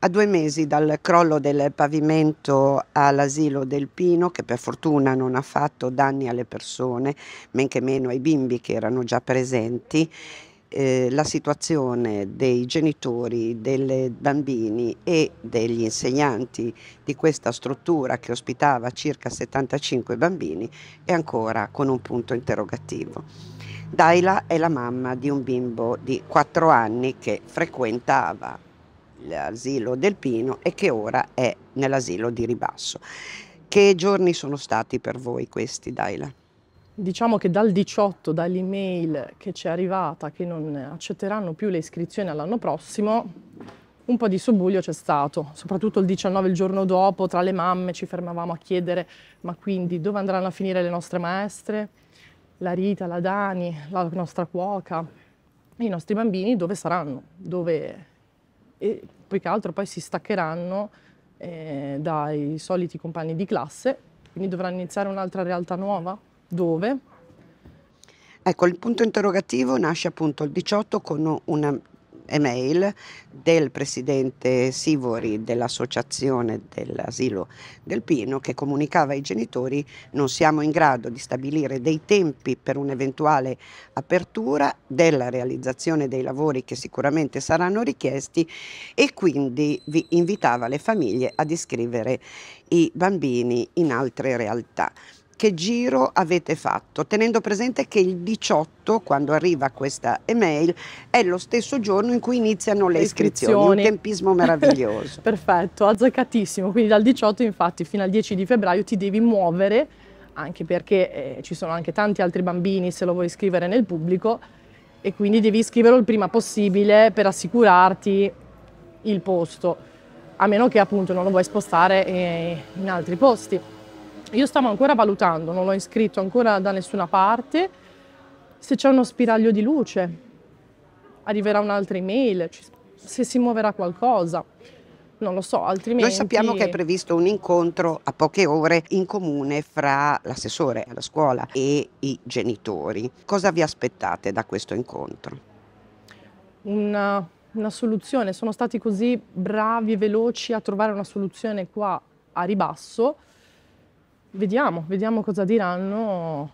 A due mesi dal crollo del pavimento all'asilo del Pino, che per fortuna non ha fatto danni alle persone, men che meno ai bimbi che erano già presenti, eh, la situazione dei genitori, dei bambini e degli insegnanti di questa struttura che ospitava circa 75 bambini è ancora con un punto interrogativo. Daila è la mamma di un bimbo di 4 anni che frequentava dell'asilo del Pino e che ora è nell'asilo di Ribasso. Che giorni sono stati per voi questi, Daila? Diciamo che dal 18, dall'email che ci è arrivata che non accetteranno più le iscrizioni all'anno prossimo, un po' di subbuglio c'è stato, soprattutto il 19 il giorno dopo, tra le mamme ci fermavamo a chiedere ma quindi dove andranno a finire le nostre maestre, la Rita, la Dani, la nostra cuoca, i nostri bambini dove saranno, dove e più che altro poi si staccheranno eh, dai soliti compagni di classe, quindi dovranno iniziare un'altra realtà nuova. Dove? Ecco, il punto interrogativo nasce appunto il 18 con una email del presidente Sivori dell'Associazione dell'Asilo del Pino che comunicava ai genitori non siamo in grado di stabilire dei tempi per un'eventuale apertura della realizzazione dei lavori che sicuramente saranno richiesti e quindi vi invitava le famiglie ad iscrivere i bambini in altre realtà che giro avete fatto, tenendo presente che il 18, quando arriva questa email, è lo stesso giorno in cui iniziano le iscrizioni, iscrizioni. un tempismo meraviglioso. Perfetto, azzeccatissimo, quindi dal 18 infatti fino al 10 di febbraio ti devi muovere, anche perché eh, ci sono anche tanti altri bambini se lo vuoi iscrivere nel pubblico, e quindi devi iscriverlo il prima possibile per assicurarti il posto, a meno che appunto non lo vuoi spostare eh, in altri posti. Io stavo ancora valutando, non l'ho iscritto ancora da nessuna parte, se c'è uno spiraglio di luce, arriverà un'altra email, se si muoverà qualcosa. Non lo so, altrimenti. Noi sappiamo che è previsto un incontro a poche ore in comune fra l'assessore alla scuola e i genitori. Cosa vi aspettate da questo incontro? Una, una soluzione, sono stati così bravi e veloci a trovare una soluzione qua a ribasso Vediamo, vediamo cosa diranno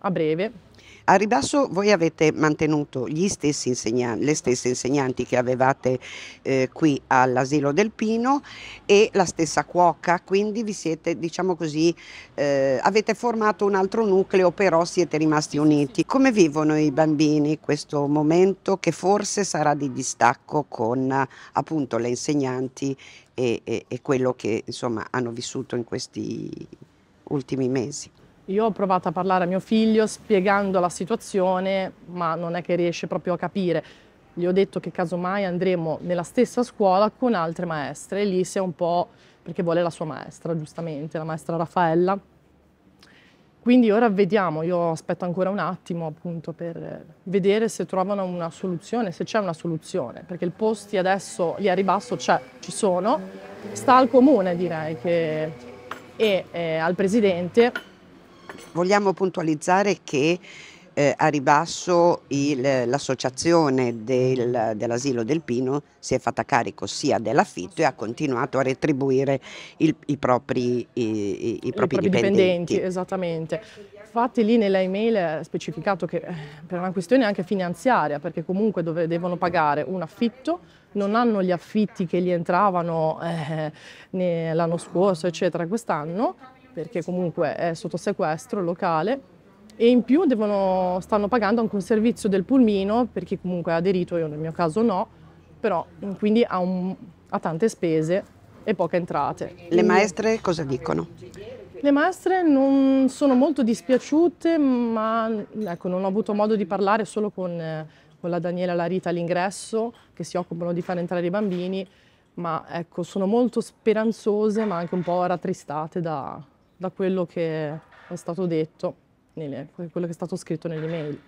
a breve. A ribasso voi avete mantenuto le stesse insegnanti che avevate eh, qui all'asilo del Pino e la stessa cuoca, quindi vi siete, diciamo così, eh, avete formato un altro nucleo, però siete rimasti uniti. Come vivono i bambini questo momento che forse sarà di distacco con appunto le insegnanti e, e, e quello che insomma hanno vissuto in questi ultimi mesi. Io ho provato a parlare a mio figlio spiegando la situazione, ma non è che riesce proprio a capire. Gli ho detto che casomai andremo nella stessa scuola con altre maestre e lì si è un po' perché vuole la sua maestra, giustamente, la maestra Raffaella. Quindi ora vediamo, io aspetto ancora un attimo appunto per vedere se trovano una soluzione, se c'è una soluzione, perché il posti adesso lì a ribasso c'è, ci sono, sta al comune direi che e eh, al Presidente. Vogliamo puntualizzare che eh, a ribasso l'associazione dell'asilo del Pino si è fatta carico sia dell'affitto e ha continuato a retribuire il, i, propri, i, i, propri, i, propri, dipendenti. dipendenti esattamente. Infatti lì nella email è eh, specificato che eh, per una questione anche finanziaria, perché comunque dove devono pagare un affitto, non hanno gli affitti che gli entravano eh, l'anno scorso, eccetera, quest'anno, perché comunque è sotto sequestro locale, e in più devono, stanno pagando anche un servizio del pulmino, per chi comunque ha aderito, io nel mio caso no, però mm, quindi ha, un, ha tante spese e poche entrate. Le maestre cosa dicono? Le maestre non sono molto dispiaciute, ma ecco, non ho avuto modo di parlare solo con, con la Daniela Larita all'ingresso, che si occupano di far entrare i bambini, ma ecco, sono molto speranzose, ma anche un po' rattristate da, da quello che è stato detto, quello che è stato scritto nell'email.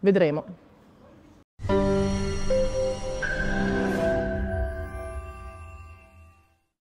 Vedremo.